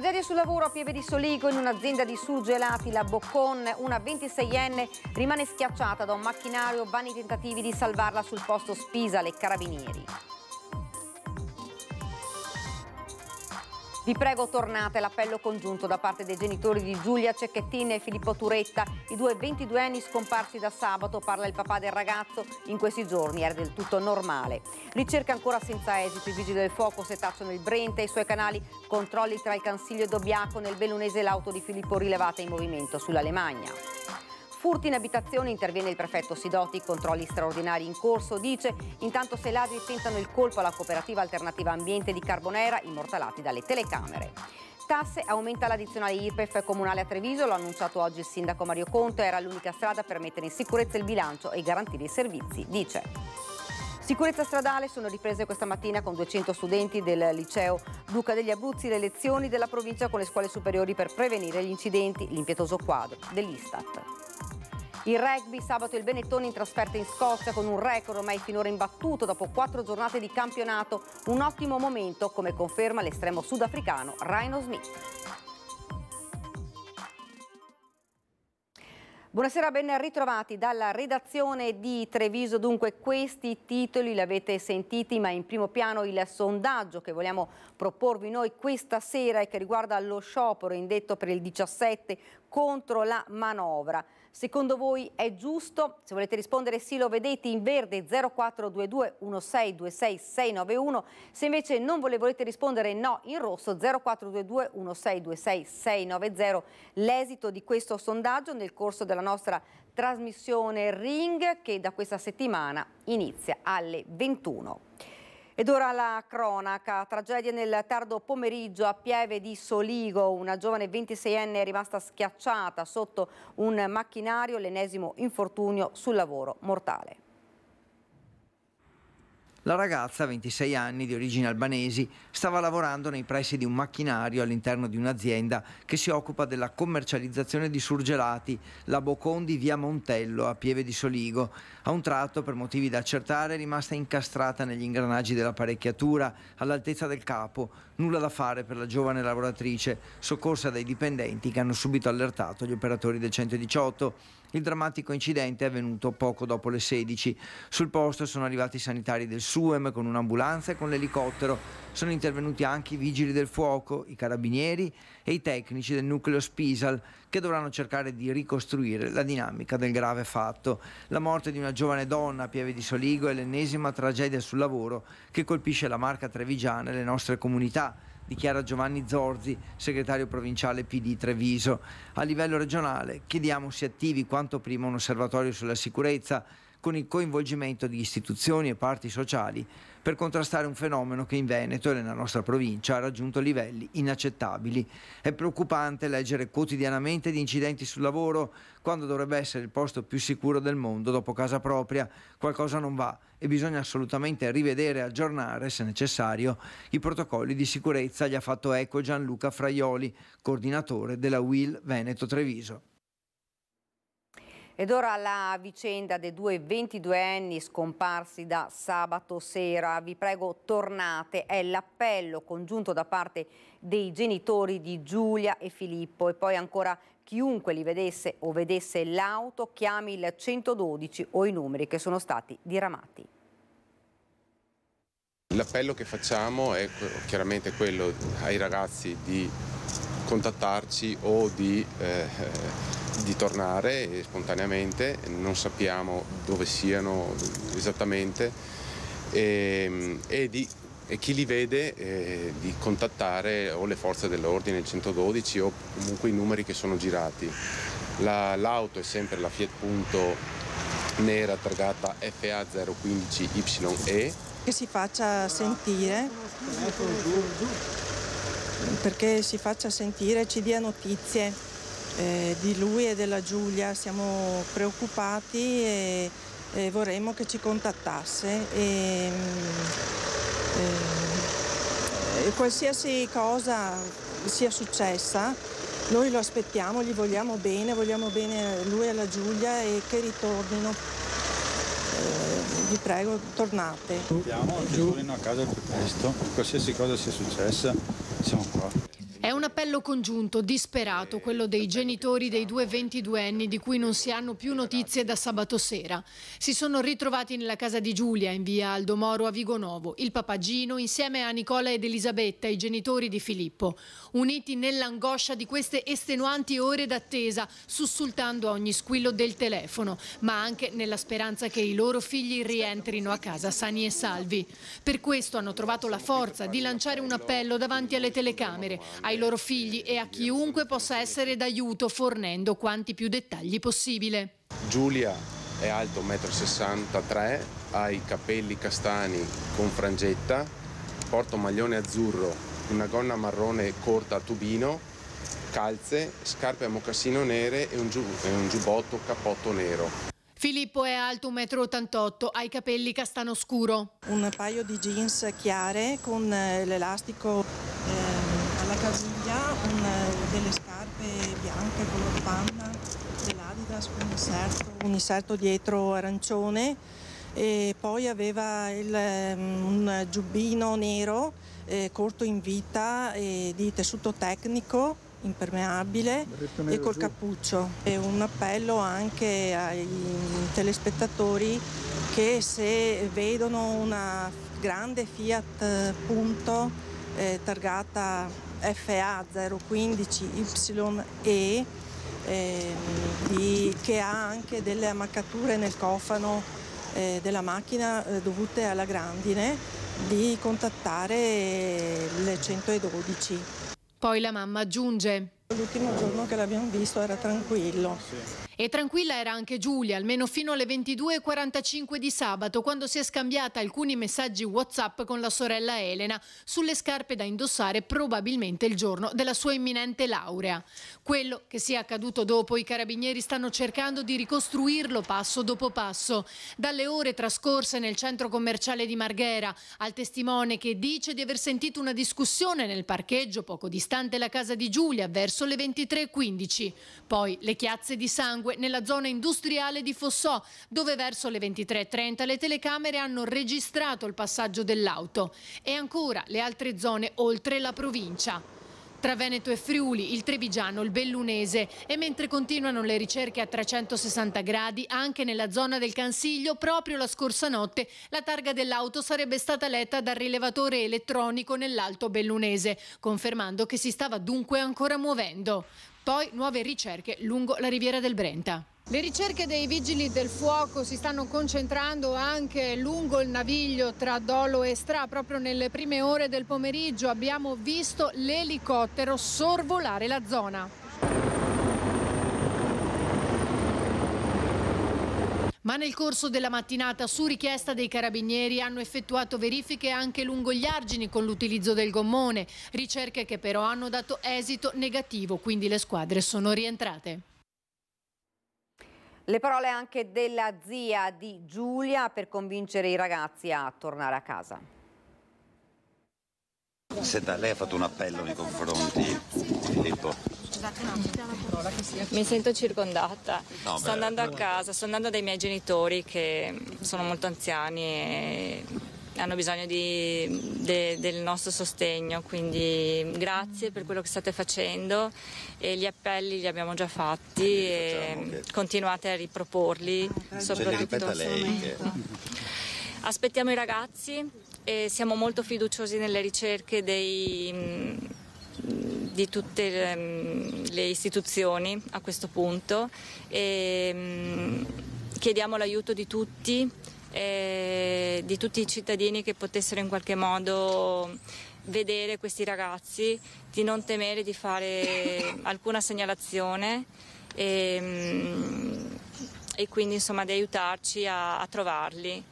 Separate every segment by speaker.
Speaker 1: Tragedia sul lavoro a Pieve di Soligo in un'azienda di surgelati, la Boccon, una 26enne rimane schiacciata da un macchinario, vani tentativi di salvarla sul posto Spisa, le carabinieri. Vi prego tornate all'appello congiunto da parte dei genitori di Giulia Cecchettin e Filippo Turetta, i due 22 anni scomparsi da sabato, parla il papà del ragazzo, in questi giorni era del tutto normale. Ricerca ancora senza esito, i vigili del fuoco setacciano il Brenta e i suoi canali, controlli tra il Cansiglio e Dobbiaco, nel Bellunese l'auto di Filippo rilevata in movimento sull'Alemagna. Furti in abitazione, interviene il prefetto Sidoti, controlli straordinari in corso, dice intanto se ladri tentano il colpo alla cooperativa alternativa ambiente di Carbonera, immortalati dalle telecamere tasse, aumenta l'addizionale IPEF comunale a Treviso, lo ha annunciato oggi il sindaco Mario Conte, era l'unica strada per mettere in sicurezza il bilancio e garantire i servizi, dice. Sicurezza stradale sono riprese questa mattina con 200 studenti del liceo Duca degli Abruzzi le lezioni della provincia con le scuole superiori per prevenire gli incidenti, l'impietoso quadro dell'Istat. Il rugby, sabato il Benettoni in trasferta in Scozia con un record ormai finora imbattuto dopo quattro giornate di campionato. Un ottimo momento, come conferma l'estremo sudafricano Rhino Smith. Buonasera, ben ritrovati dalla redazione di Treviso. Dunque questi titoli li avete sentiti, ma in primo piano il sondaggio che vogliamo proporvi noi questa sera e che riguarda lo sciopero indetto per il 17 contro la manovra. Secondo voi è giusto? Se volete rispondere sì lo vedete in verde 0422 1626 691, se invece non volete rispondere no in rosso 0422 1626 690. L'esito di questo sondaggio nel corso della nostra trasmissione Ring che da questa settimana inizia alle 21. Ed ora la cronaca, tragedia nel tardo pomeriggio a Pieve di Soligo, una giovane 26enne è rimasta schiacciata sotto un macchinario, l'ennesimo infortunio sul lavoro mortale.
Speaker 2: La ragazza, 26 anni, di origine albanesi, stava lavorando nei pressi di un macchinario all'interno di un'azienda che si occupa della commercializzazione di surgelati, la Bocondi via Montello a Pieve di Soligo. A un tratto, per motivi da accertare, è rimasta incastrata negli ingranaggi dell'apparecchiatura, all'altezza del capo. Nulla da fare per la giovane lavoratrice, soccorsa dai dipendenti che hanno subito allertato gli operatori del 118. Il drammatico incidente è avvenuto poco dopo le 16. Sul posto sono arrivati i sanitari del SUEM con un'ambulanza e con l'elicottero. Sono intervenuti anche i vigili del fuoco, i carabinieri e i tecnici del nucleo Spisal che dovranno cercare di ricostruire la dinamica del grave fatto. La morte di una giovane donna a Pieve di Soligo è l'ennesima tragedia sul lavoro che colpisce la marca trevigiana e le nostre comunità dichiara Giovanni Zorzi, segretario provinciale PD Treviso. A livello regionale chiediamo si attivi quanto prima un osservatorio sulla sicurezza con il coinvolgimento di istituzioni e parti sociali per contrastare un fenomeno che in Veneto e nella nostra provincia ha raggiunto livelli inaccettabili. È preoccupante leggere quotidianamente di incidenti sul lavoro quando dovrebbe essere il posto più sicuro del mondo dopo casa propria. Qualcosa non va e bisogna assolutamente rivedere e aggiornare, se necessario, i protocolli di sicurezza. Gli ha fatto eco Gianluca Fraioli, coordinatore della WIL Veneto Treviso.
Speaker 1: Ed ora la vicenda dei due 22enni scomparsi da sabato sera. Vi prego, tornate. È l'appello congiunto da parte dei genitori di Giulia e Filippo. E poi ancora chiunque li vedesse o vedesse l'auto, chiami il 112 o i numeri che sono stati diramati.
Speaker 3: L'appello che facciamo è chiaramente quello ai ragazzi di contattarci o di... Eh, eh di tornare spontaneamente, non sappiamo dove siano esattamente e, ehm, e, di, e chi li vede eh, di contattare o le forze dell'ordine, il 112 o comunque i numeri che sono girati. La, l'auto è sempre la Fiat Punto nera targata FA015YE.
Speaker 4: Che si faccia sentire, perché si faccia sentire, ci dia notizie eh, di lui e della Giulia, siamo preoccupati e, e vorremmo che ci contattasse. E, mm, e, qualsiasi cosa sia successa, noi lo aspettiamo, gli vogliamo bene, vogliamo bene lui e la Giulia e che ritornino.
Speaker 5: Eh,
Speaker 4: vi prego, tornate.
Speaker 6: Andiamo, ritornino a casa il più presto, qualsiasi cosa sia successa, siamo qua
Speaker 7: appello congiunto, disperato, quello dei genitori dei due 22enni di cui non si hanno più notizie da sabato sera. Si sono ritrovati nella casa di Giulia in via Aldomoro a Vigonovo, il papagino insieme a Nicola ed Elisabetta, i genitori di Filippo, uniti nell'angoscia di queste estenuanti ore d'attesa, sussultando a ogni squillo del telefono, ma anche nella speranza che i loro figli rientrino a casa sani e salvi. Per questo hanno trovato la forza di lanciare un appello davanti alle telecamere ai loro figli figli e a chiunque possa essere d'aiuto fornendo quanti più dettagli possibile.
Speaker 3: Giulia è alto 1,63 m, ha i capelli castani con frangetta, porta un maglione azzurro, una gonna marrone corta a tubino, calze, scarpe a mocassino nere e un, giu e un giubbotto cappotto nero.
Speaker 7: Filippo è alto 1,88 m, ha i capelli
Speaker 4: castano scuro. Un paio di jeans chiare con eh, l'elastico eh, Brasilia un, eh, delle scarpe bianche color panna dell'Adidas con un inserto, un inserto dietro arancione e poi aveva il, mm, un giubbino nero eh, corto in vita eh, di tessuto tecnico impermeabile e col giù. cappuccio e un appello anche ai telespettatori che se vedono una grande Fiat eh, Punto eh, targata FA015YE eh, che ha anche delle ammaccature nel cofano eh, della macchina eh, dovute alla grandine di contattare le 112. Poi la mamma aggiunge. L'ultimo giorno che l'abbiamo visto era tranquillo.
Speaker 7: Sì. E tranquilla era anche Giulia, almeno fino alle 22.45 di sabato, quando si è scambiata alcuni messaggi WhatsApp con la sorella Elena sulle scarpe da indossare probabilmente il giorno della sua imminente laurea. Quello che sia accaduto dopo, i carabinieri stanno cercando di ricostruirlo passo dopo passo. Dalle ore trascorse nel centro commerciale di Marghera al testimone che dice di aver sentito una discussione nel parcheggio poco distante la casa di Giulia verso le 23.15. Poi le chiazze di sangue nella zona industriale di Fossò, dove verso le 23.30 le telecamere hanno registrato il passaggio dell'auto. E ancora le altre zone oltre la provincia. Tra Veneto e Friuli, il Trevigiano, il Bellunese e mentre continuano le ricerche a 360 gradi anche nella zona del Cansiglio, proprio la scorsa notte la targa dell'auto sarebbe stata letta dal rilevatore elettronico nell'Alto Bellunese, confermando che si stava dunque ancora muovendo. Poi nuove ricerche lungo la riviera del Brenta. Le ricerche dei vigili del fuoco si stanno concentrando anche lungo il naviglio tra Dolo e Stra. Proprio nelle prime ore del pomeriggio abbiamo visto l'elicottero sorvolare la zona. Ma nel corso della mattinata, su richiesta dei carabinieri, hanno effettuato verifiche anche lungo gli argini con l'utilizzo del gommone, ricerche che però hanno dato esito negativo, quindi le squadre sono rientrate.
Speaker 1: Le parole anche della zia di Giulia per convincere i ragazzi a tornare a casa.
Speaker 6: Senta, lei ha fatto un appello nei confronti di Filippo.
Speaker 1: Mi sento circondata.
Speaker 8: No, sto andando a casa, sto andando dai miei genitori che sono molto anziani e hanno bisogno di, de, del nostro sostegno, quindi grazie per quello che state facendo e gli appelli li abbiamo già fatti e continuate a riproporli. Ah, soprattutto lei. Aspettiamo i ragazzi e siamo molto fiduciosi nelle ricerche dei, di tutte le, ehm, le istituzioni a questo punto e ehm, chiediamo l'aiuto di tutti eh, di tutti i cittadini che potessero in qualche modo vedere questi ragazzi, di non temere di fare alcuna segnalazione e, mm, e quindi insomma di aiutarci a, a trovarli.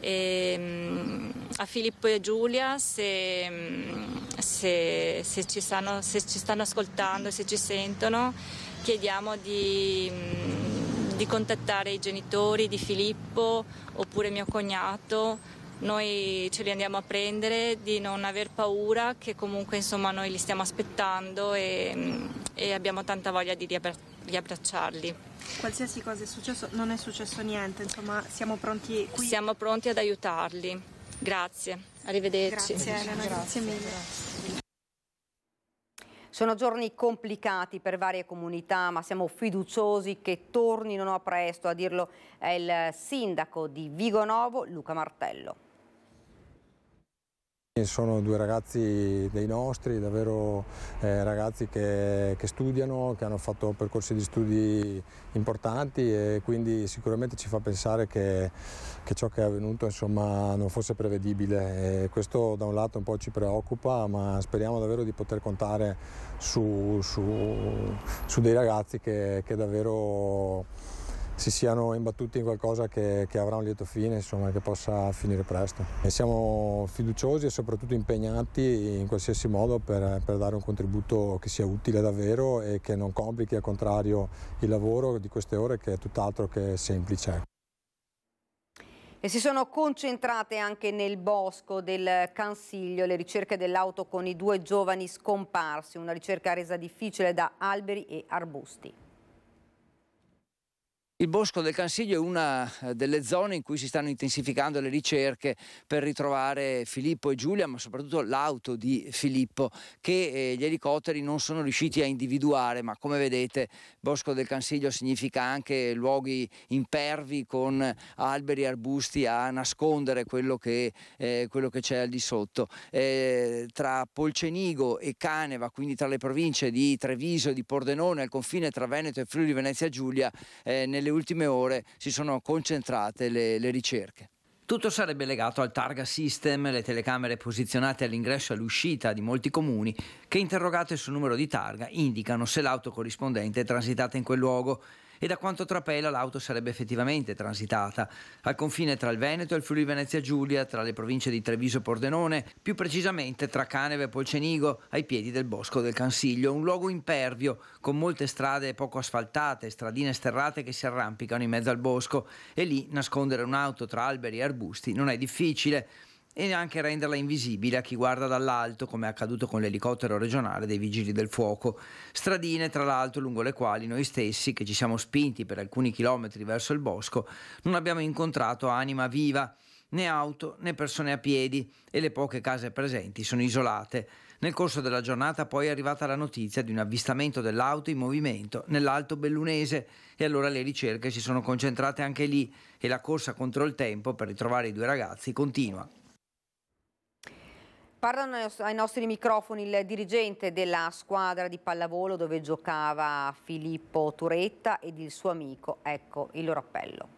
Speaker 8: E, mm, a Filippo e a Giulia se, mm, se, se, ci stanno, se, ci stanno, ascoltando, se ci sentono, chiediamo di di contattare i genitori di Filippo oppure mio cognato, noi ce li andiamo a prendere, di non aver paura che comunque insomma noi li stiamo aspettando e, e abbiamo tanta voglia di riabbracciarli. Qualsiasi cosa è successo, non è successo niente, insomma siamo pronti qui. Siamo pronti ad aiutarli. Grazie, arrivederci. Grazie Elena, grazie, grazie mille. Grazie.
Speaker 1: Sono giorni complicati per varie comunità, ma siamo fiduciosi che tornino presto, a dirlo è il sindaco di Vigonovo, Luca
Speaker 5: Martello. Sono due ragazzi dei nostri, davvero eh, ragazzi che, che, studiano, che hanno fatto percorsi di studi importanti e quindi sicuramente ci fa pensare che, che ciò che è avvenuto insomma, non fosse prevedibile. E questo da un lato un po' ci preoccupa, ma speriamo davvero di poter contare su, su, su dei ragazzi che, che davvero si siano imbattuti in qualcosa che, che, avrà un lieto fine, insomma, che possa finire presto. E siamo fiduciosi e soprattutto impegnati in qualsiasi modo per, per, dare un contributo che sia utile davvero e che non complichi al contrario il lavoro di queste ore che è tutt'altro che semplice.
Speaker 1: E si sono concentrate anche nel bosco del Cansiglio le ricerche dell'auto con i due giovani scomparsi, una ricerca resa difficile da alberi e arbusti.
Speaker 2: Il bosco del Cansiglio è una eh, delle zone in cui si stanno intensificando le ricerche per ritrovare Filippo e Giulia, ma soprattutto l'auto di Filippo che eh, gli elicotteri non sono riusciti a individuare, ma come vedete bosco del Cansiglio significa anche luoghi impervi con alberi e arbusti a nascondere quello che, eh, quello che c'è al di sotto. Eh, tra Polcenigo e Caneva, quindi tra le province di Treviso e di Pordenone, al confine tra Veneto e Friuli Venezia Giulia, eh, nelle ultime ore si sono concentrate le, le ricerche. Tutto sarebbe legato al targa system, le telecamere posizionate all'ingresso e all'uscita di molti comuni che interrogate sul numero di targa indicano se l'auto corrispondente è transitata in quel luogo e da quanto trapela l'auto sarebbe effettivamente transitata, al confine tra il Veneto e il Friuli Venezia Giulia, tra le province di Treviso e Pordenone, più precisamente tra Caneve e Polcenigo, ai piedi del Bosco del Cansiglio, un luogo impervio, con molte strade poco asfaltate, stradine sterrate che si arrampicano in mezzo al bosco, e lì nascondere un'auto tra alberi e arbusti non è difficile e neanche renderla invisibile a chi guarda dall'alto, come è accaduto con l'elicottero regionale dei Vigili del Fuoco, stradine tra l'altro lungo le quali noi stessi, che ci siamo spinti per alcuni chilometri verso il bosco, non abbiamo incontrato anima viva, né auto né persone a piedi e le poche case presenti sono isolate. Nel corso della giornata poi è arrivata la notizia di un avvistamento dell'auto in movimento nell'Alto Bellunese e allora le ricerche si sono concentrate anche lì e la corsa contro il tempo per ritrovare i due ragazzi continua.
Speaker 1: Parlano ai nostri microfoni il dirigente della squadra di pallavolo dove giocava Filippo Turetta ed il suo amico. Ecco il loro appello.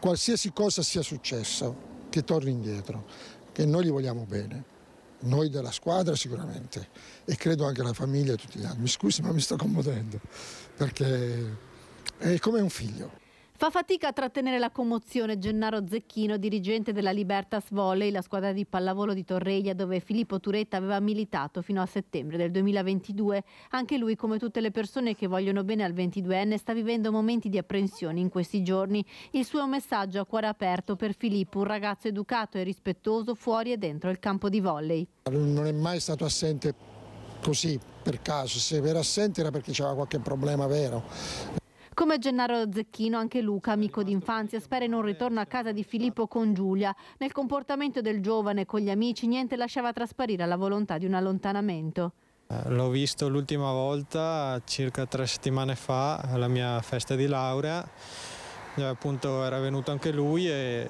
Speaker 9: Qualsiasi cosa sia successo, che torni indietro, che noi gli vogliamo bene, noi della squadra sicuramente e credo anche la famiglia e tutti gli altri. Mi scusi ma mi sto commuovendo perché è come un figlio.
Speaker 10: Fa fatica a trattenere la commozione Gennaro Zecchino, dirigente della Libertas Volley, la squadra di pallavolo di Torreglia dove Filippo Turetta aveva militato fino a settembre del 2022. Anche lui, come tutte le persone che vogliono bene al 22enne, sta vivendo momenti di apprensione in questi giorni. Il suo messaggio a cuore aperto per Filippo, un ragazzo educato e rispettoso fuori e dentro il campo di volley.
Speaker 9: Non è mai stato assente così per caso, se era assente era perché c'era qualche problema vero
Speaker 10: come Gennaro Zecchino, anche Luca, amico d'infanzia, spera in un ritorno a casa di Filippo con Giulia. Nel comportamento del giovane con gli amici niente lasciava trasparire la volontà di un allontanamento.
Speaker 5: Eh, l'ho visto l'ultima volta circa tre settimane fa alla mia festa di laurea, eh, appunto era venuto anche lui e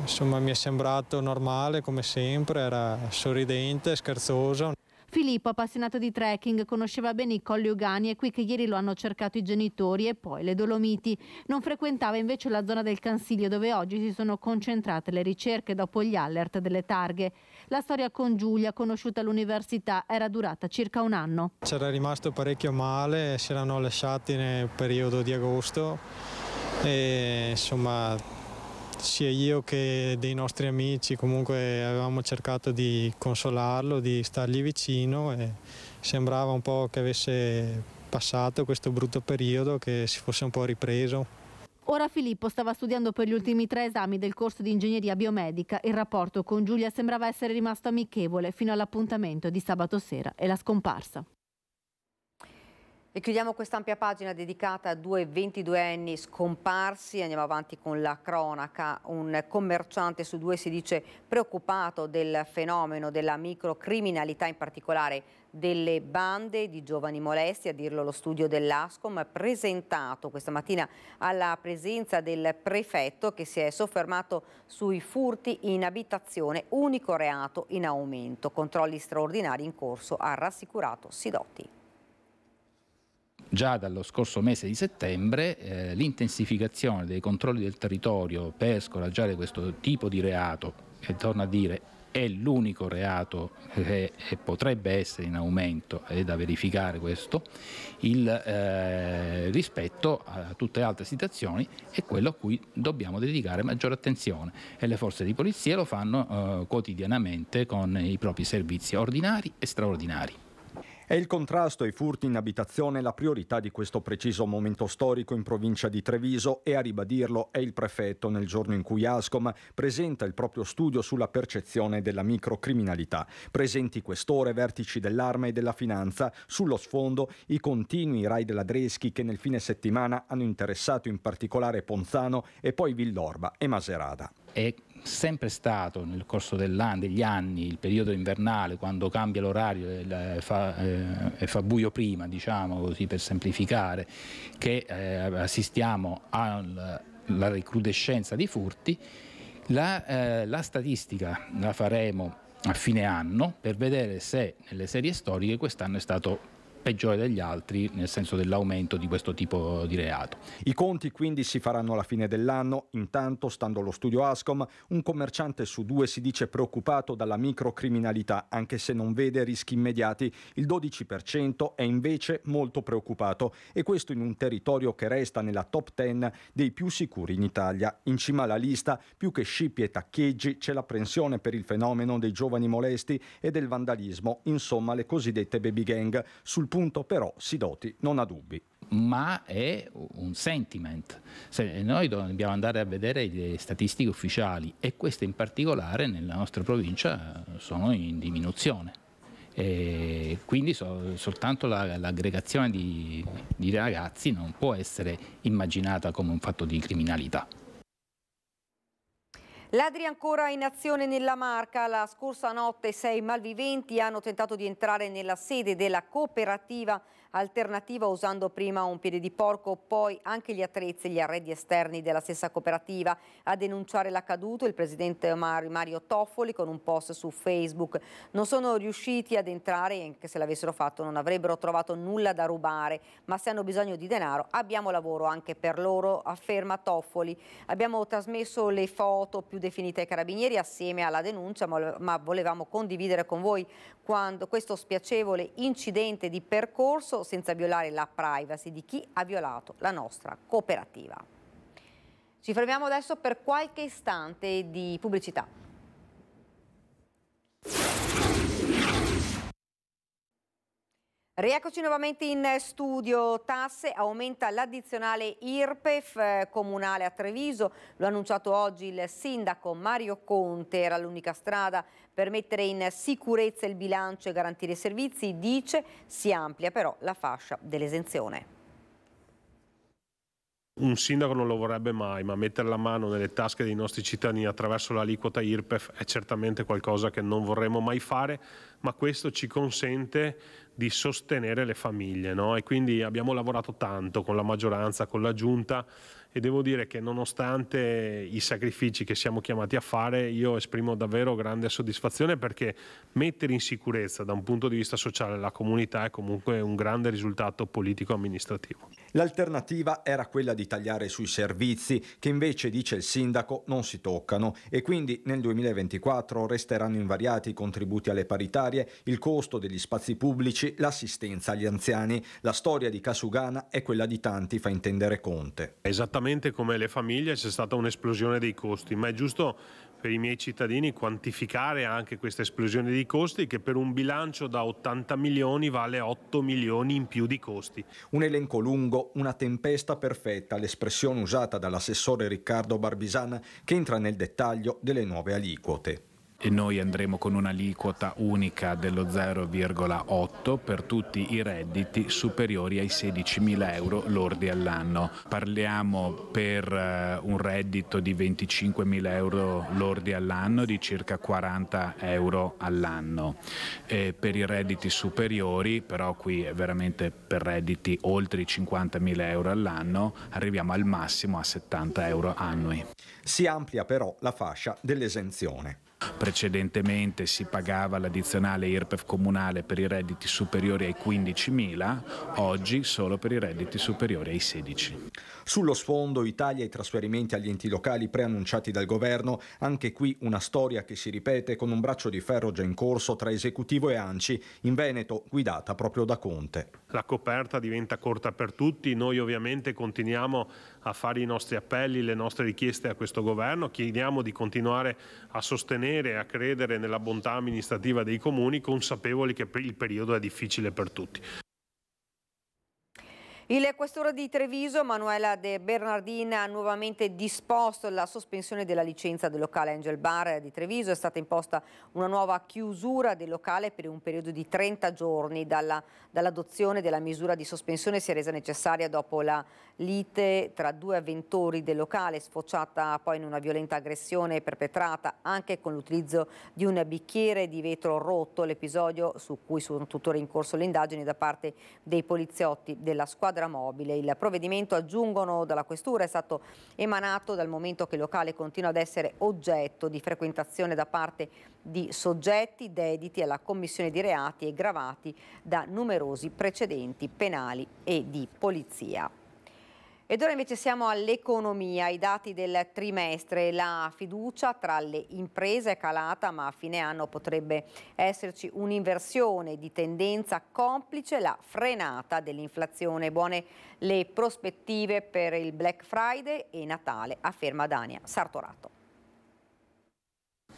Speaker 5: insomma mi è sembrato normale come sempre, era sorridente, scherzoso.
Speaker 10: Filippo, appassionato di trekking, conosceva bene i colli Ugani e qui che ieri lo hanno cercato i genitori e poi le Dolomiti. Non frequentava invece la zona del Cansiglio dove oggi si sono concentrate le ricerche dopo gli alert delle targhe. La storia con Giulia, conosciuta all'università, era durata circa un anno.
Speaker 5: C'era rimasto parecchio male, si erano lasciati nel periodo di agosto e insomma sia io che dei nostri amici comunque avevamo cercato di consolarlo, di stargli vicino e sembrava un po' che avesse passato questo brutto periodo, che si fosse un po' ripreso.
Speaker 10: Ora Filippo stava studiando per gli ultimi tre esami del corso di ingegneria biomedica. Il rapporto con Giulia sembrava essere rimasto amichevole fino all'appuntamento di sabato sera e la scomparsa.
Speaker 1: E chiudiamo quest'ampia pagina dedicata a due 22enni scomparsi, andiamo avanti con la cronaca, un commerciante su due si dice preoccupato del fenomeno della microcriminalità, in particolare delle bande di giovani molesti, a dirlo lo studio dell'ASCOM, presentato questa mattina alla presenza del prefetto che si è soffermato sui furti in abitazione, unico reato in aumento, controlli straordinari in corso, ha rassicurato Sidotti
Speaker 11: già dallo scorso mese di settembre eh, l'intensificazione dei controlli del territorio per scoraggiare questo tipo di reato, e torno a dire è l'unico reato che potrebbe essere in aumento, è da verificare questo, il, eh, rispetto a tutte le altre situazioni è quello a cui dobbiamo dedicare maggiore attenzione e le forze di polizia lo fanno eh, quotidianamente con i propri
Speaker 5: servizi ordinari e straordinari. È il contrasto ai furti in abitazione la priorità di questo preciso momento storico in provincia di Treviso e a ribadirlo è il prefetto nel giorno in cui Ascom presenta il proprio studio sulla percezione della microcriminalità. Presenti questore, vertici dell'arma e della finanza, sullo sfondo i continui rai della Dreschi che nel fine settimana hanno interessato in particolare Ponzano e poi Villorba e Maserada. E sempre stato nel corso degli anni, il periodo invernale,
Speaker 11: quando cambia l'orario e fa, eh, fa, buio prima, diciamo così per semplificare, che eh, assistiamo alla recrudescenza di furti, la, eh, la statistica la faremo a fine anno per vedere se nelle serie storiche quest'anno è stato peggiore degli altri nel senso dell'aumento
Speaker 5: di questo tipo di reato. I conti quindi si faranno alla fine dell'anno, intanto stando allo studio Ascom un commerciante su due si dice preoccupato dalla microcriminalità anche se non vede rischi immediati, il 12% è invece molto preoccupato e questo in un territorio che resta nella top 10 dei più sicuri in Italia. In cima alla lista, più che scippi e taccheggi, c'è la l'apprensione per il fenomeno dei giovani molesti e del vandalismo, insomma le cosiddette baby gang. Sul punto però Sidoti non ha dubbi
Speaker 11: ma è un sentiment. Se noi dobbiamo andare a vedere le statistiche ufficiali e queste in particolare nella nostra provincia eh, sono in diminuzione. E quindi so, soltanto la, l'aggregazione di, di ragazzi non può essere immaginata come un fatto di criminalità.
Speaker 1: Ladri ancora in azione nella Marca. La scorsa notte sei malviventi hanno tentato di entrare nella sede della cooperativa alternativa usando prima un piede di porco, poi anche gli attrezzi e gli arredi esterni della stessa cooperativa. A denunciare l'accaduto il presidente Mario Toffoli con un post su Facebook. Non sono riusciti ad entrare anche se l'avessero fatto non avrebbero trovato nulla da rubare, ma se hanno bisogno di denaro abbiamo lavoro anche per loro, afferma Toffoli. Abbiamo trasmesso le foto più definite ai carabinieri assieme alla denuncia, ma volevamo condividere con voi quando questo spiacevole incidente di percorso senza violare la privacy di chi ha violato la nostra cooperativa. Ci fermiamo adesso per qualche istante di pubblicità. Rieccoci nuovamente in studio. Tasse aumenta l'addizionale IRPEF eh, comunale a Treviso. Lo ha annunciato oggi il sindaco Mario Conte. Era l'unica strada per mettere in sicurezza il bilancio e garantire i servizi. Dice si amplia però la fascia dell'esenzione
Speaker 3: un sindaco non lo vorrebbe mai, ma mettere la mano nelle tasche dei nostri cittadini attraverso l'aliquota IRPEF è certamente qualcosa che non vorremmo mai fare, ma questo ci consente di sostenere le famiglie no? e quindi abbiamo lavorato tanto con la maggioranza, con la giunta e devo dire che nonostante i sacrifici che siamo chiamati a fare io esprimo davvero grande soddisfazione perché mettere in sicurezza da un punto di vista sociale la comunità è comunque un grande risultato politico amministrativo. L'alternativa era quella di tagliare sui servizi, che invece, dice il sindaco,
Speaker 5: non si toccano e quindi nel 2024 resteranno invariati i contributi alle paritarie, il costo degli spazi pubblici, l'assistenza agli anziani. La storia di Casugana è quella di tanti, fa intendere Conte.
Speaker 3: Esattamente come le famiglie c'è stata un'esplosione dei costi, ma è giusto per i miei cittadini quantificare anche questa esplosione di costi che per un bilancio da 80 milioni vale 8 milioni in più di costi. Un elenco
Speaker 5: lungo, una tempesta perfetta, l'espressione usata dall'assessore Riccardo Barbisana che entra nel dettaglio delle nuove aliquote e noi andremo con un'aliquota unica
Speaker 11: dello 0,8 per tutti i redditi superiori ai 16.000 euro lordi all'anno. Parliamo per eh, un reddito di 25.000 euro lordi all'anno di circa 40 euro all'anno. E per i redditi superiori, però qui è veramente per redditi oltre i 50.000 euro all'anno, arriviamo al massimo a 70 euro annui. Si amplia
Speaker 5: però la fascia dell'esenzione.
Speaker 11: Precedentemente si pagava l'addizionale
Speaker 5: IRPEF comunale per i redditi superiori ai 15.000, oggi solo per i redditi superiori ai 16. Sullo sfondo Italia i trasferimenti agli enti locali preannunciati dal governo, anche qui una storia che si ripete con un braccio di ferro già in corso tra esecutivo e ANCI, in Veneto guidata proprio da Conte.
Speaker 3: La coperta diventa corta per tutti, noi ovviamente continuiamo a fare i nostri appelli, le nostre richieste a questo governo, chiediamo di continuare a sostenere e a credere nella bontà amministrativa dei comuni, consapevoli che il periodo è difficile per tutti.
Speaker 1: Il questore di Treviso, Manuela De Bernardin, ha nuovamente disposto la sospensione della licenza del locale Angel Bar di Treviso. È stata imposta una nuova chiusura del locale per un periodo di 30 giorni. dall'adozione dall della misura di sospensione si è resa necessaria dopo la lite tra due avventori del locale, sfociata poi in una violenta aggressione perpetrata anche con l'utilizzo di un bicchiere di vetro rotto. L'episodio su cui sono tuttora in corso le indagini da parte dei poliziotti della squadra squadra mobile. Il provvedimento, aggiungono dalla Questura, è stato emanato dal momento che il locale continua ad essere oggetto di frequentazione da parte di soggetti dediti alla commissione di reati e gravati da numerosi precedenti penali e di polizia. Ed ora invece siamo all'economia, i dati del trimestre, la fiducia tra le imprese è calata ma a fine anno potrebbe esserci un'inversione di tendenza complice la frenata dell'inflazione. Buone le prospettive per il Black Friday e Natale, afferma Dania Sartorato.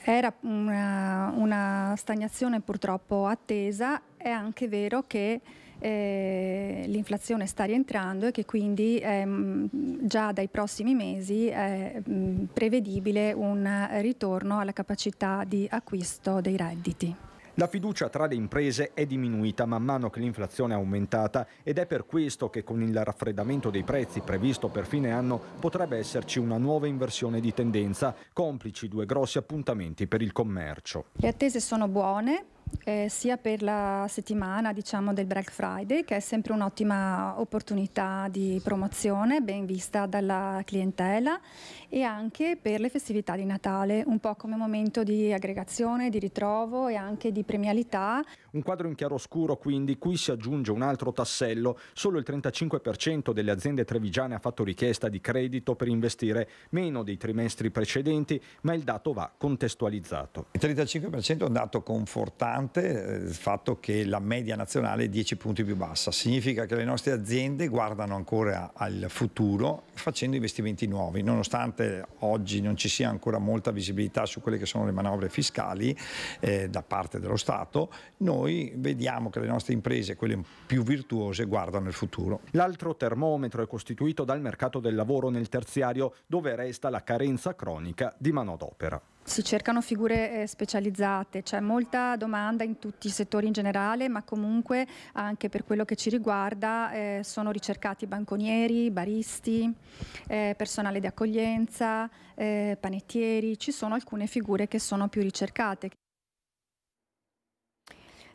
Speaker 12: Era una, una stagnazione purtroppo attesa, è anche vero che eh, l'inflazione sta rientrando e che quindi ehm, già dai prossimi mesi è mm, prevedibile un ritorno alla capacità di acquisto dei redditi.
Speaker 5: La fiducia tra le imprese è diminuita man mano che l'inflazione è aumentata ed è per questo che con il raffreddamento dei prezzi previsto per fine anno potrebbe esserci una nuova inversione di tendenza, complici due grossi appuntamenti per il commercio.
Speaker 12: Le attese sono buone, eh, sia per la settimana diciamo, del Black Friday, che è sempre un'ottima opportunità di promozione, ben vista dalla clientela, e anche per le festività di Natale, un po' come momento di aggregazione, di ritrovo e anche di premialità.
Speaker 5: Un quadro in chiaroscuro, quindi, qui si aggiunge un altro tassello. Solo il 35% delle aziende trevigiane ha fatto richiesta di credito per investire meno dei trimestri precedenti, ma il dato va contestualizzato. Il 35% è un dato confortante importante eh, il fatto che la media nazionale è 10 punti più bassa, significa che le nostre aziende guardano ancora al futuro facendo investimenti nuovi, nonostante oggi non ci sia ancora molta visibilità su quelle che sono le manovre fiscali eh, da parte dello Stato, noi vediamo che le nostre imprese, quelle più virtuose, guardano il futuro. L'altro termometro è costituito dal mercato del lavoro nel terziario, dove resta la carenza cronica di manodopera.
Speaker 12: Si cercano figure eh, specializzate, c'è molta domanda in tutti i settori in generale, ma comunque anche per quello che ci riguarda eh, sono ricercati banconieri, baristi, eh, personale di accoglienza, eh, panettieri, ci sono alcune figure che sono più ricercate.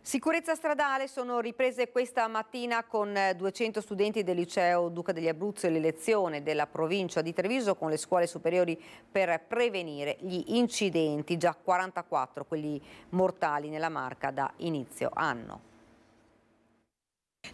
Speaker 1: Sicurezza stradale sono riprese questa mattina con 200 eh, studenti del liceo Duca degli Abruzzo e l'elezione della provincia di Treviso con le scuole superiori per prevenire gli incidenti, già 44 quelli mortali nella marca da inizio anno.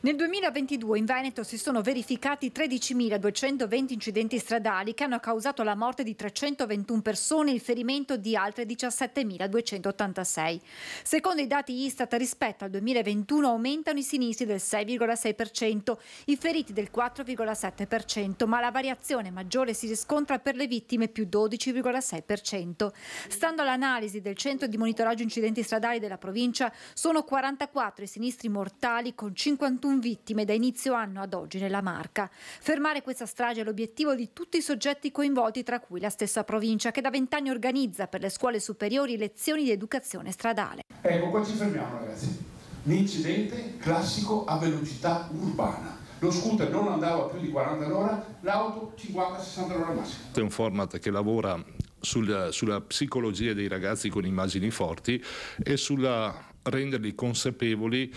Speaker 13: Nel 2022 in Veneto si sono verificati 13.220 incidenti stradali che hanno causato la morte di 321 persone e il ferimento di altre 17.286. Secondo i dati Istat rispetto al 2021 aumentano i sinistri del 6,6%, i feriti del 4,7%, ma la variazione maggiore si riscontra per le vittime più 12,6%. Stando all'analisi del centro di monitoraggio incidenti stradali della provincia, sono 44 i sinistri mortali con 51 61 vittime da inizio anno ad oggi nella Marca. Fermare questa strage è l'obiettivo di tutti i soggetti coinvolti, tra cui la stessa provincia, che da vent'anni organizza per le scuole superiori lezioni di educazione stradale.
Speaker 3: Ecco, qua ci fermiamo ragazzi. L'incidente classico a velocità urbana lo scooter non andava
Speaker 9: più di 40 all'ora, l'auto 50-60 all'ora massimo. È un format che lavora sul, sulla psicologia dei ragazzi con immagini forti e sulla renderli consapevoli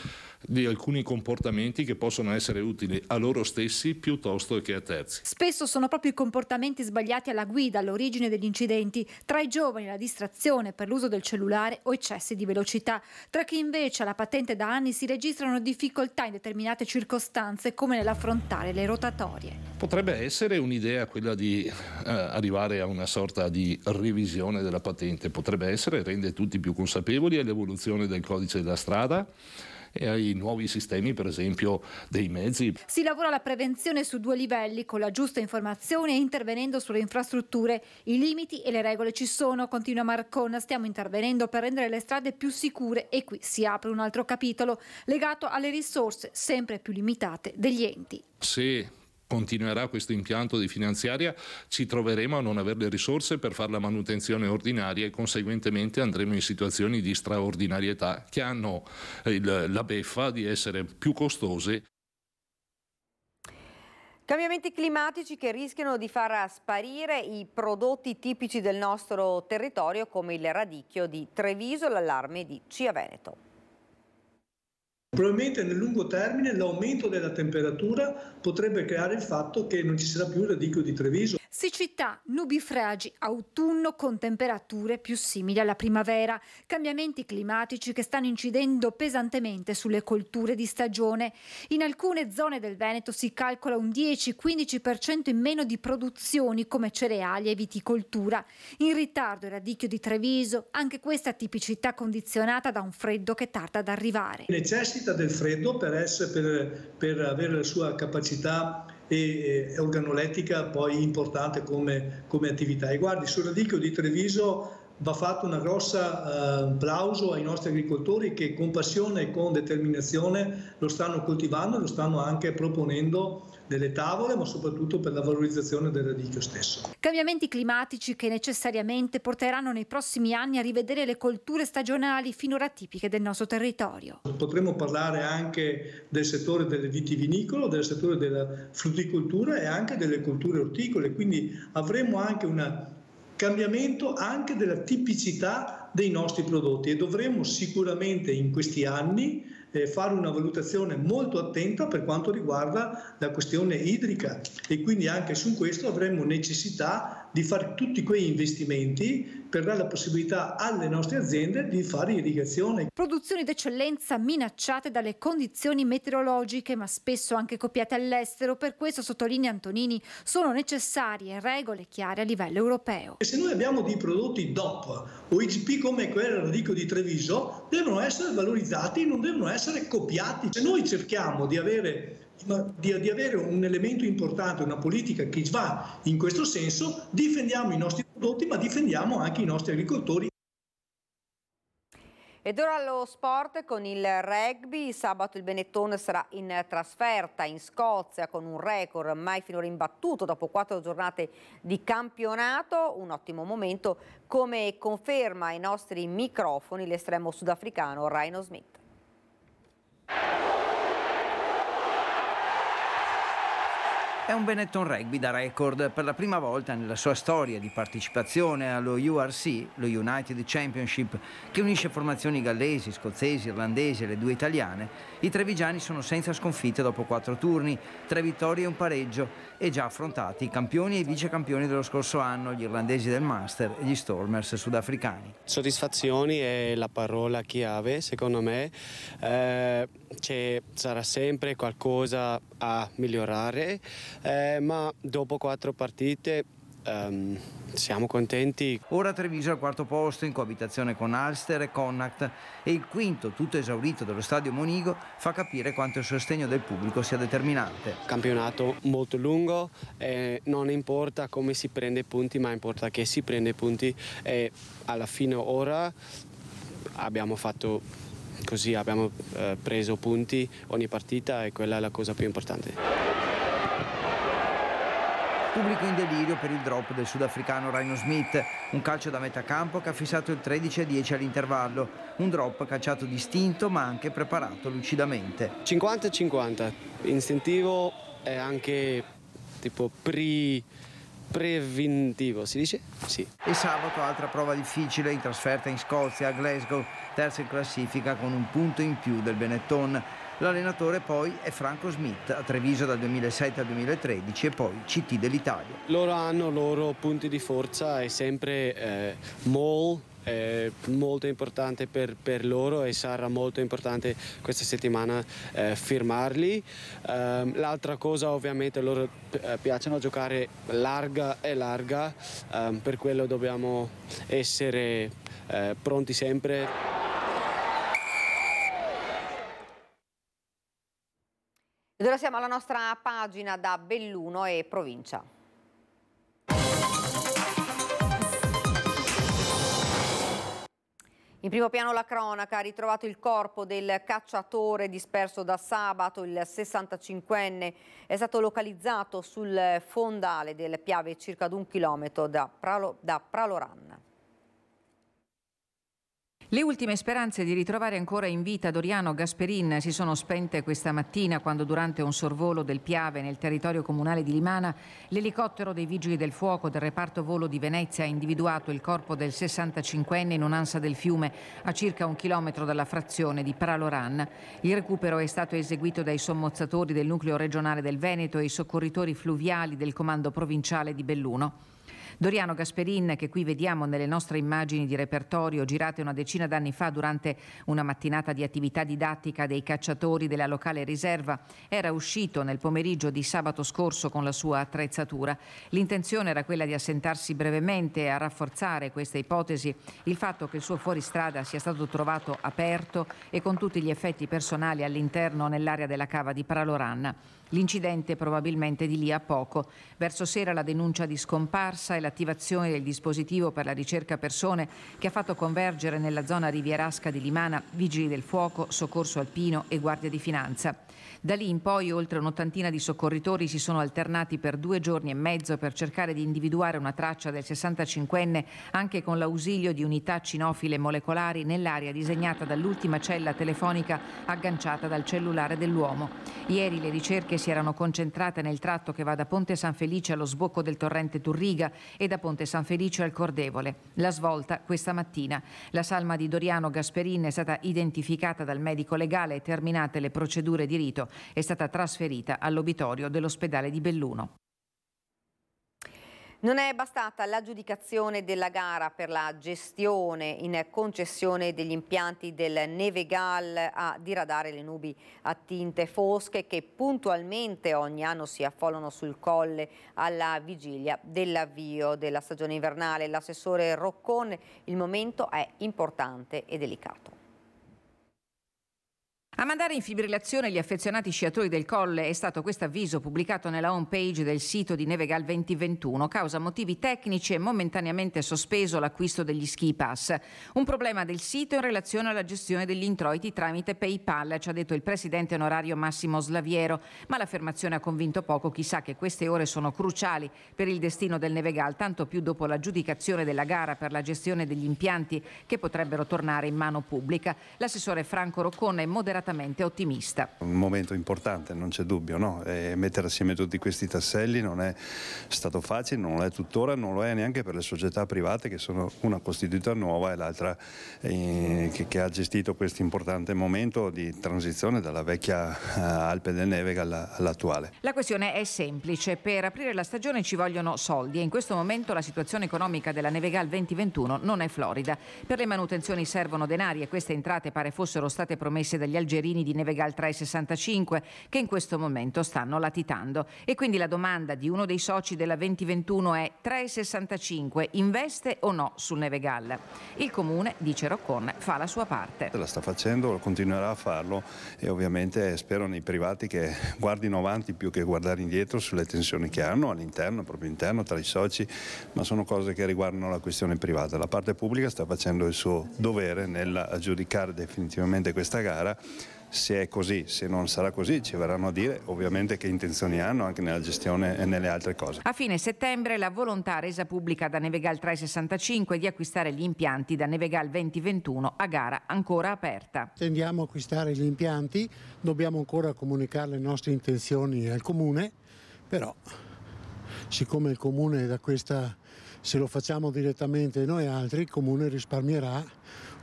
Speaker 9: di alcuni comportamenti che possono essere utili a loro stessi piuttosto che a terzi.
Speaker 13: Spesso sono proprio i comportamenti sbagliati alla guida all'origine degli incidenti, tra i giovani la distrazione per l'uso del cellulare o eccessi di velocità, tra chi invece ha la patente da anni si registrano difficoltà in determinate circostanze come nell'affrontare le rotatorie.
Speaker 9: Potrebbe essere un'idea quella di eh, arrivare a una sorta di revisione della patente, potrebbe essere, rende tutti più consapevoli all'evoluzione del codice della strada e ai nuovi sistemi per esempio dei mezzi.
Speaker 13: Si lavora la prevenzione su due livelli con la giusta informazione e intervenendo sulle infrastrutture. I limiti e le regole ci sono, continua Marcon, stiamo intervenendo per rendere le strade più sicure e qui si apre un altro capitolo legato alle risorse sempre più limitate degli enti.
Speaker 9: Sì continuerà questo impianto di finanziaria ci troveremo a non avere le risorse per fare la manutenzione ordinaria e conseguentemente andremo in situazioni di straordinarietà che hanno eh, il, la beffa di essere più costose.
Speaker 1: Cambiamenti climatici che rischiano di far sparire i prodotti tipici del nostro territorio come il radicchio di Treviso, l'allarme di Cia Veneto.
Speaker 14: Probabilmente nel lungo termine l'aumento della temperatura potrebbe creare il fatto che non ci sarà più il radicchio di Treviso.
Speaker 13: Siccità, nubifragi, autunno con temperature più simili alla primavera, cambiamenti climatici che stanno incidendo pesantemente sulle colture di stagione. In alcune zone del Veneto si calcola un 10-15% in meno di produzioni come cereali e viticoltura. In ritardo il radicchio di Treviso, anche questa tipicità condizionata da un freddo che tarda ad arrivare.
Speaker 14: Necessita necessita del freddo per, essere, per, per avere la sua capacità e, organolettica poi importante come, come attività. E guardi, sul radicchio di Treviso va fatto un grosso eh, applauso ai nostri agricoltori che con passione e con determinazione lo stanno coltivando e lo stanno anche proponendo delle tavole, ma soprattutto per la valorizzazione del radicchio stesso.
Speaker 13: Cambiamenti climatici che necessariamente porteranno nei prossimi anni a rivedere le colture stagionali finora tipiche del nostro territorio.
Speaker 14: Potremmo parlare anche del settore del vitivinicolo, del settore della frutticoltura e anche delle colture orticole, quindi avremo anche un cambiamento anche della tipicità dei nostri prodotti e dovremo sicuramente in questi anni eh, fare una valutazione molto attenta per quanto riguarda la questione idrica e quindi anche su questo avremmo necessità di fare tutti quei investimenti per dare la possibilità alle nostre aziende di fare irrigazione.
Speaker 13: Produzioni d'eccellenza minacciate dalle condizioni meteorologiche, ma spesso anche copiate all'estero. Per questo, sottolinea Antonini, sono necessarie regole chiare a livello europeo.
Speaker 14: E se noi abbiamo dei prodotti DOP o IGP come quello radico di Treviso, devono essere valorizzati, non devono essere copiati. Se noi cerchiamo di avere di, di, avere un elemento importante, una politica che va in questo senso, difendiamo i nostri prodotti ma difendiamo anche i nostri agricoltori.
Speaker 1: Ed ora lo sport con il rugby. Sabato il Benetton sarà in trasferta in Scozia con un record mai finora imbattuto dopo quattro giornate di campionato. Un ottimo momento come conferma ai nostri microfoni l'estremo sudafricano Rhino Smith.
Speaker 2: È un Benetton Rugby da record per la prima volta nella sua storia di partecipazione allo URC, lo United Championship, che unisce formazioni gallesi, scozzesi, irlandesi e le due italiane. I trevigiani sono senza sconfitte dopo quattro turni, tre vittorie e un pareggio e già affrontati i campioni e i vicecampioni dello scorso anno, gli irlandesi del Master e gli Stormers sudafricani.
Speaker 15: Soddisfazioni è la parola chiave, secondo me. Eh, sarà sempre qualcosa a migliorare, eh, ma dopo quattro partite Um, siamo contenti.
Speaker 2: Ora Treviso al quarto posto in coabitazione con Alster e Connacht e il quinto, tutto esaurito
Speaker 15: dello stadio Monigo, fa capire quanto il sostegno del pubblico sia determinante. Campionato molto lungo, eh, non importa come si prende punti, ma importa che si prende punti e alla fine ora abbiamo fatto così abbiamo eh, preso punti ogni partita e quella è la cosa più importante.
Speaker 2: Pubblico in delirio per il drop del sudafricano Rhino Smith, un calcio da metà campo che ha fissato il 13-10 all'intervallo, un drop calciato distinto ma anche
Speaker 15: preparato lucidamente. 50-50, istintivo e anche tipo pre preventivo, si dice? Sì. E sabato
Speaker 2: altra prova difficile in trasferta in Scozia a Glasgow, terza in classifica con un punto in più del Benetton. L'allenatore poi è Franco Smith, a Treviso dal 2007 al 2013 e poi CT dell'Italia.
Speaker 15: Loro hanno i loro punti di forza, è sempre eh, Mall, è molto importante per, per, loro e sarà molto importante questa settimana eh, firmarli. Um, l'altra cosa ovviamente loro eh, piacciono giocare larga e larga, um, per quello dobbiamo essere eh, pronti sempre.
Speaker 1: Ed ora siamo alla nostra pagina da Belluno e provincia. In primo piano la cronaca, ha ritrovato il corpo del cacciatore disperso da sabato, il 65enne, è stato localizzato sul fondale del Piave circa ad un chilometro da, Pralo, da Praloran.
Speaker 16: Le ultime speranze di ritrovare ancora in vita Doriano Gasperin si sono spente questa mattina quando durante un sorvolo del Piave nel territorio comunale di Limana l'elicottero dei vigili del fuoco del reparto volo di Venezia ha individuato il corpo del 65enne in un'ansa del fiume a circa un chilometro dalla frazione di Praloran. Il recupero è stato eseguito dai sommozzatori del nucleo regionale del Veneto e i soccorritori fluviali del comando provinciale di Belluno. Doriano Gasperin, che qui vediamo nelle nostre immagini di repertorio girate una decina d'anni fa durante una mattinata di attività didattica dei cacciatori della locale riserva, era uscito nel pomeriggio di sabato scorso con la sua attrezzatura. L'intenzione era quella di assentarsi brevemente a rafforzare questa ipotesi, il fatto che il suo fuoristrada sia stato trovato aperto e con tutti gli effetti personali all'interno nell'area della cava di Praloranna. L'incidente probabilmente di lì a poco. Verso sera la denuncia di scomparsa e l'attivazione del dispositivo per la ricerca persone che ha fatto convergere nella zona rivierasca di Limana vigili del fuoco, soccorso alpino e guardia di finanza. Da lì in poi oltre un'ottantina di soccorritori si sono alternati per due giorni e mezzo per cercare di individuare una traccia del 65enne anche con l'ausilio di unità cinofile molecolari nell'area disegnata dall'ultima cella telefonica agganciata dal cellulare dell'uomo. Ieri le ricerche si erano concentrate nel tratto che va da Ponte San Felice allo sbocco del torrente Turriga e da Ponte San Felice al Cordevole. La svolta questa mattina. La salma di Doriano Gasperin è stata identificata dal medico legale e terminate le procedure di rito. È stata trasferita all'obitorio dell'ospedale di Belluno.
Speaker 1: Non è bastata l'aggiudicazione della gara per la gestione in concessione degli impianti del Nevegal a diradare le nubi a tinte fosche che puntualmente ogni anno si affollano sul colle alla vigilia dell'avvio della stagione invernale. L'assessore Roccone, il momento è importante e delicato.
Speaker 16: A mandare in fibrillazione gli affezionati sciatori del Colle è stato questo avviso pubblicato nella homepage del sito di Nevegal 2021, causa motivi tecnici e momentaneamente sospeso l'acquisto degli ski pass. Un problema del sito in relazione alla gestione degli introiti tramite PayPal, ci ha detto il presidente onorario Massimo Slaviero, ma l'affermazione ha convinto poco, chissà che queste ore sono cruciali per il destino del Nevegal, tanto più dopo l'aggiudicazione della gara per la gestione degli impianti che potrebbero tornare in mano pubblica. L'assessore Franco Roccone è moderato moderatamente ottimista.
Speaker 6: Un momento importante, non c'è dubbio, no? E mettere assieme tutti questi tasselli non è stato facile, non lo è tuttora, non lo è neanche per le società private che sono una costituita nuova e l'altra eh, che, che, ha gestito questo importante momento di transizione dalla vecchia eh, Alpe del Nevega alla, all'attuale.
Speaker 16: La questione è semplice, per aprire la stagione ci vogliono soldi e in questo momento la situazione economica della Nevegal 2021 non è florida. Per le manutenzioni servono denari e queste entrate pare fossero state promesse dagli algeri Gerini di Nevegal 365 che in questo momento stanno latitando. E quindi la domanda di uno dei soci della 2021 è 365 investe o no sul Nevegal? Il comune, dice Roccon, fa la sua parte.
Speaker 6: La sta facendo, continuerà a farlo e ovviamente spero nei privati che guardino avanti più che guardare indietro sulle tensioni che hanno all'interno, proprio interno, tra i soci, ma sono cose che riguardano la questione privata. La parte pubblica sta facendo il suo dovere nel giudicare definitivamente questa gara se è così, se non sarà così ci verranno a dire ovviamente che intenzioni hanno anche nella gestione e nelle altre cose. A
Speaker 16: fine settembre la volontà resa pubblica da Nevegal 365 di acquistare gli impianti da Nevegal 2021 a gara ancora aperta.
Speaker 14: Tendiamo Intendiamo acquistare gli impianti, dobbiamo ancora comunicare le nostre intenzioni al Comune, però siccome il Comune da questa se lo facciamo direttamente noi altri, il comune risparmierà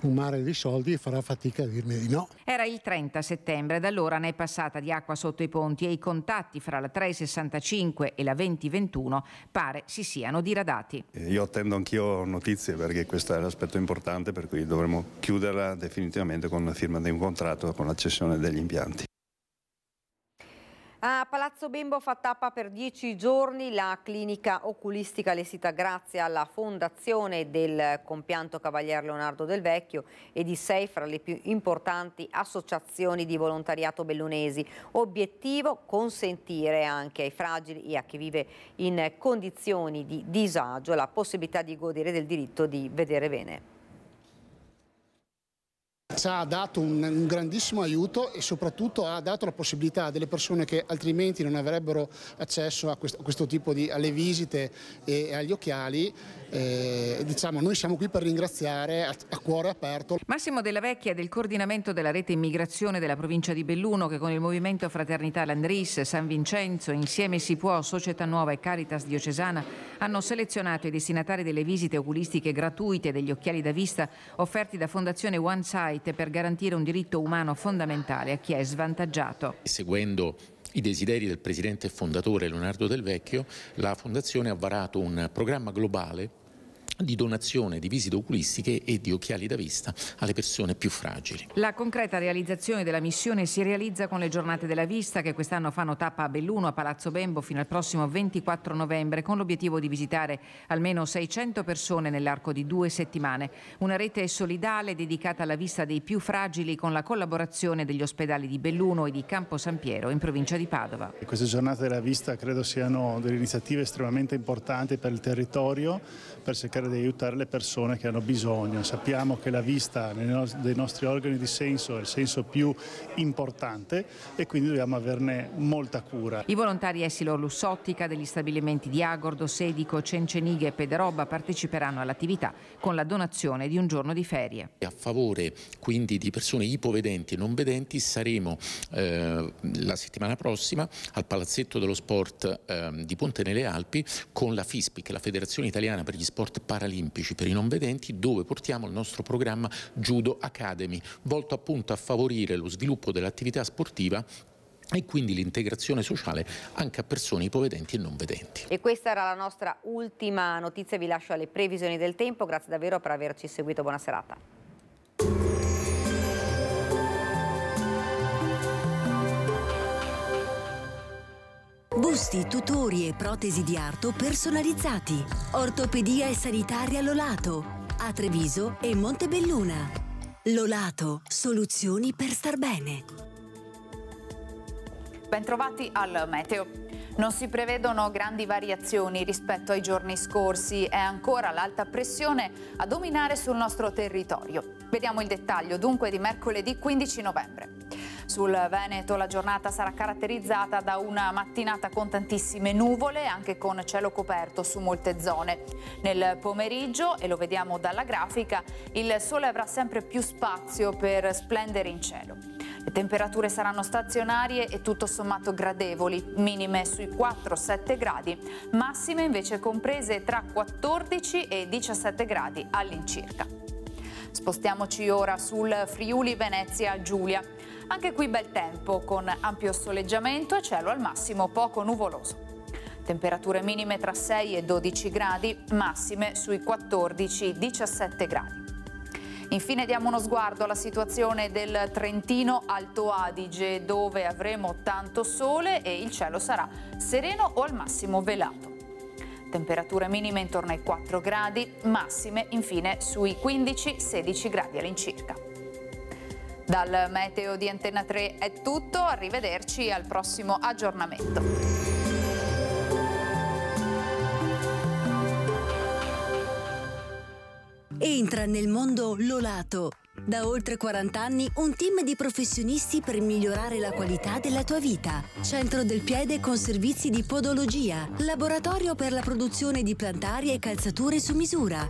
Speaker 14: un mare di soldi e farà fatica a dirmi di no.
Speaker 16: Era il 30 settembre, da allora ne è passata di acqua sotto i ponti e i contatti fra la 365 e la 2021 pare si siano diradati.
Speaker 6: Eh, io attendo anch'io notizie perché questo è l'aspetto importante per cui dovremo chiuderla definitivamente con la firma di un contratto con la cessione degli impianti.
Speaker 1: A Palazzo Bembo fa tappa per dieci giorni la clinica oculistica allestita grazie alla fondazione del compianto Cavalier Leonardo del Vecchio e di sei fra le più importanti associazioni di volontariato bellunesi. Obiettivo consentire anche ai fragili e a chi vive in condizioni di disagio la possibilità di godere del diritto di vedere bene
Speaker 15: ci ha dato un, un, grandissimo aiuto e soprattutto ha dato la possibilità a delle persone che altrimenti non avrebbero accesso a questo, a questo tipo di alle visite e agli occhiali, eh, diciamo noi siamo
Speaker 16: qui per ringraziare a, a, cuore aperto. Massimo Della Vecchia del coordinamento della rete immigrazione della provincia di Belluno che con il movimento Fraternità Landris, San Vincenzo, Insieme Si Può, Società Nuova e Caritas Diocesana hanno selezionato i destinatari delle visite oculistiche gratuite degli occhiali da vista offerti da Fondazione One Sight Gaite per garantire un diritto umano fondamentale a chi è svantaggiato.
Speaker 11: Seguendo i desideri del presidente e fondatore Leonardo Del Vecchio, la Fondazione ha varato un programma globale di donazione di visite oculistiche e di occhiali da vista alle persone più fragili.
Speaker 16: La concreta realizzazione della missione si realizza con le giornate della vista che quest'anno fanno tappa a Belluno, a Palazzo Bembo fino al prossimo 24 novembre con l'obiettivo di visitare almeno 600 persone nell'arco di due settimane. Una rete solidale dedicata alla vista dei più fragili con la collaborazione degli ospedali di Belluno e di Campo San Piero in provincia di Padova.
Speaker 3: queste giornate della vista credo siano delle iniziative estremamente importanti per il territorio, per cercare cercare di aiutare le persone che hanno bisogno. Sappiamo che la vista dei nostri organi di senso è il senso più importante e quindi dobbiamo averne molta cura. I volontari
Speaker 16: Essilor Lussottica degli stabilimenti di Agordo, Sedico, Cencenighe e Pederoba parteciperanno all'attività con la donazione di un giorno di ferie.
Speaker 11: A favore quindi di persone ipovedenti e non vedenti saremo eh, la settimana prossima al Palazzetto dello Sport eh, di Ponte nelle Alpi con la FISPIC, la Federazione Italiana per gli Sport Paralimpici paralimpici per i non vedenti dove portiamo il nostro programma Judo Academy, volto appunto a favorire lo sviluppo dell'attività sportiva e quindi l'integrazione sociale anche a persone ipovedenti e non
Speaker 1: vedenti. E questa era la nostra ultima notizia, vi lascio alle previsioni del tempo, grazie davvero per averci seguito, buona serata.
Speaker 10: busti, tutori e protesi di arto personalizzati. Ortopedia e sanitaria Lolato. A Treviso e Montebelluna. Lolato, soluzioni per star bene.
Speaker 17: Bentrovati al Meteo. Non si prevedono grandi variazioni rispetto ai giorni scorsi, è ancora l'alta pressione a dominare sul nostro territorio. Vediamo il dettaglio dunque di mercoledì 15 novembre. Sul Veneto la giornata sarà caratterizzata da una mattinata con tantissime nuvole, anche con cielo coperto su molte zone. Nel pomeriggio, e lo vediamo dalla grafica, il sole avrà sempre più spazio per splendere in cielo. Le temperature saranno stazionarie e tutto sommato gradevoli, minime sui 4-7 gradi, massime invece comprese tra 14 e 17 gradi all'incirca. Spostiamoci ora sul Friuli Venezia Giulia. Anche qui bel tempo con ampio soleggiamento e cielo al massimo poco nuvoloso. Temperature minime tra 6 e 12 gradi, massime sui 14-17 gradi. Infine diamo uno sguardo alla situazione del Trentino Alto Adige dove avremo tanto sole e il cielo sarà sereno o al massimo velato. Temperature minime intorno ai 4 gradi, massime infine sui 15-16 gradi all'incirca. Dal meteo di Antenna 3 è tutto, arrivederci al prossimo aggiornamento.
Speaker 10: Entra nel mondo Lolato. Da oltre 40 anni un team di professionisti per migliorare la qualità della tua vita. Centro del piede con servizi di podologia, laboratorio per la produzione di plantari e calzature su misura.